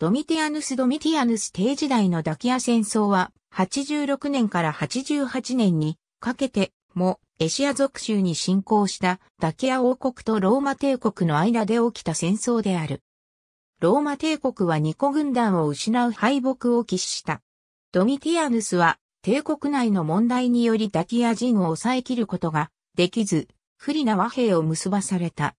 ドミティアヌス・ドミティアヌス帝時代のダキア戦争は、86年から88年にかけてもエシア属州に侵攻したダキア王国とローマ帝国の間で起きた戦争である。ローマ帝国は二個軍団を失う敗北を喫した。ドミティアヌスは帝国内の問題によりダキア人を抑え切ることができず、不利な和平を結ばされた。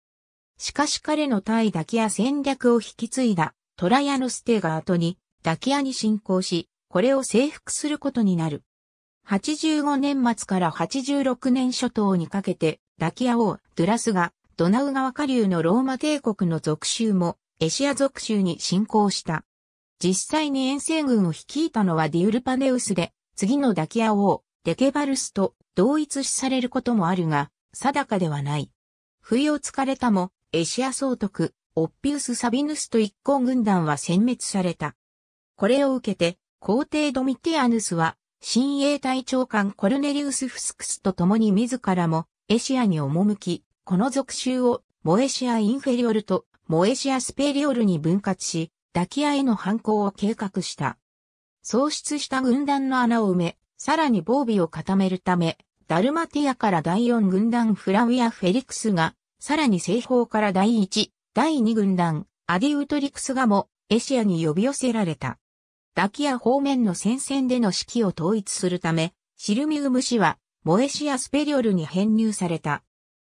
しかし彼の対ダキア戦略を引き継いだトラヤノステが後にダキアに侵攻し、これを征服することになる。85年末から86年初頭にかけて、ダキア王、ドゥラスが、ドナウ川下流のローマ帝国の属州も、エシア属州に侵攻した。実際に遠征軍を率いたのはディウルパネウスで、次のダキア王、デケバルスと同一視されることもあるが、定かではない。不意をつかれたも、エシア総督、オッピウス・サビヌスと一行軍団は殲滅された。これを受けて、皇帝ドミティアヌスは、新衛隊長官コルネリウス・フスクスと共に自らも、エシアに赴き、この属州を、モエシア・インフェリオルと、モエシア・スペリオルに分割し、ダキアへの反抗を計画した。喪失した軍団の穴を埋め、さらに防備を固めるため、ダルマティアから第四軍団フラウィア・フェリクスが、さらに西方から第一、第2軍団、アディウトリクスガも、エシアに呼び寄せられた。ダキア方面の戦線での指揮を統一するため、シルミウム氏は、モエシア・スペリオルに編入された。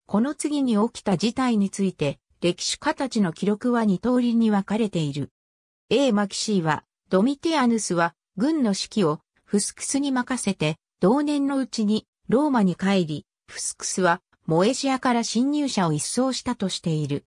この次に起きた事態について、歴史家たちの記録は二通りに分かれている。A マキシーは、ドミティアヌスは、軍の指揮を、フスクスに任せて、同年のうちに、ローマに帰り、フスクスは、モエシアから侵入者を一掃したとしている。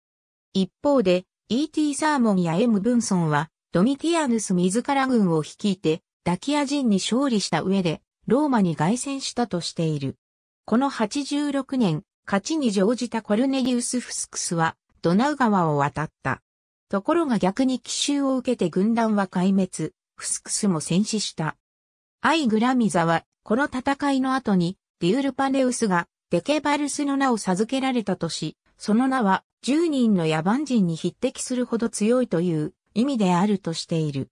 一方で、E.T. サーモンや M. ブンソンは、ドミティアヌス自ら軍を率いて、ダキア人に勝利した上で、ローマに凱旋したとしている。この86年、勝ちに乗じたコルネリウス・フスクスは、ドナウ川を渡った。ところが逆に奇襲を受けて軍団は壊滅、フスクスも戦死した。アイ・グラミザは、この戦いの後に、ディウルパネウスが、デケバルスの名を授けられたとし、その名は、10人の野蛮人に匹敵するほど強いという意味であるとしている。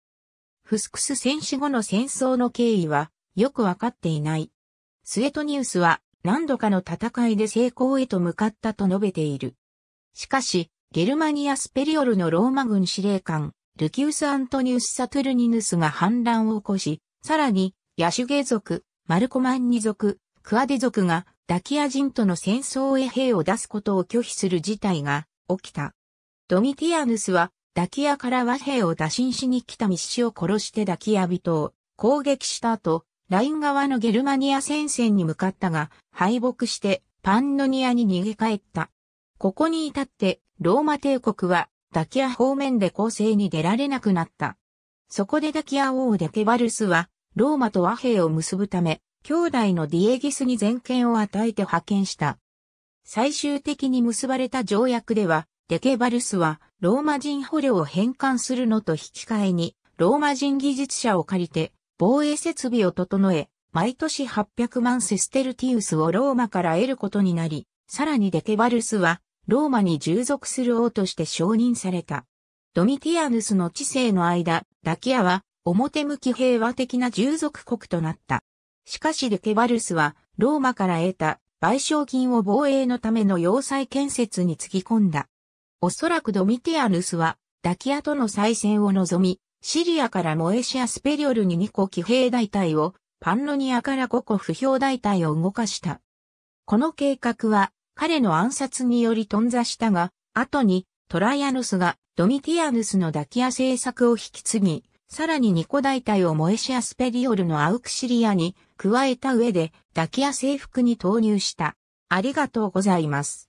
フスクス戦死後の戦争の経緯はよくわかっていない。スエトニウスは何度かの戦いで成功へと向かったと述べている。しかし、ゲルマニア・スペリオルのローマ軍司令官、ルキウス・アントニウス・サトゥルニヌスが反乱を起こし、さらに、ヤシュゲ族、マルコマンニ族、クアデ族がダキア人との戦争へ兵を出すことを拒否する事態が起きた。ドミティアヌスはダキアから和兵を打診しに来た密使を殺してダキア人を攻撃した後、ライン側のゲルマニア戦線に向かったが、敗北してパンノニアに逃げ帰った。ここに至ってローマ帝国はダキア方面で攻勢に出られなくなった。そこでダキア王デケバルスはローマと和平を結ぶため兄弟のディエギスに全権を与えて派遣した。最終的に結ばれた条約では、デケバルスはローマ人捕虜を返還するのと引き換えに、ローマ人技術者を借りて、防衛設備を整え、毎年800万セステルティウスをローマから得ることになり、さらにデケバルスは、ローマに従属する王として承認された。ドミティアヌスの治世の間、ダキアは表向き平和的な従属国となった。しかしルケバルスは、ローマから得た賠償金を防衛のための要塞建設につぎ込んだ。おそらくドミティアヌスは、ダキアとの再戦を望み、シリアからモエシアスペリオルに2個騎兵大隊を、パンロニアから5個不評大隊を動かした。この計画は、彼の暗殺により頓挫したが、後に、トライアヌスがドミティアヌスのダキア政策を引き継ぎ、さらにニコ大隊をモエシアスペリオルのアウクシリアに加えた上で、ダキア征服に投入した。ありがとうございます。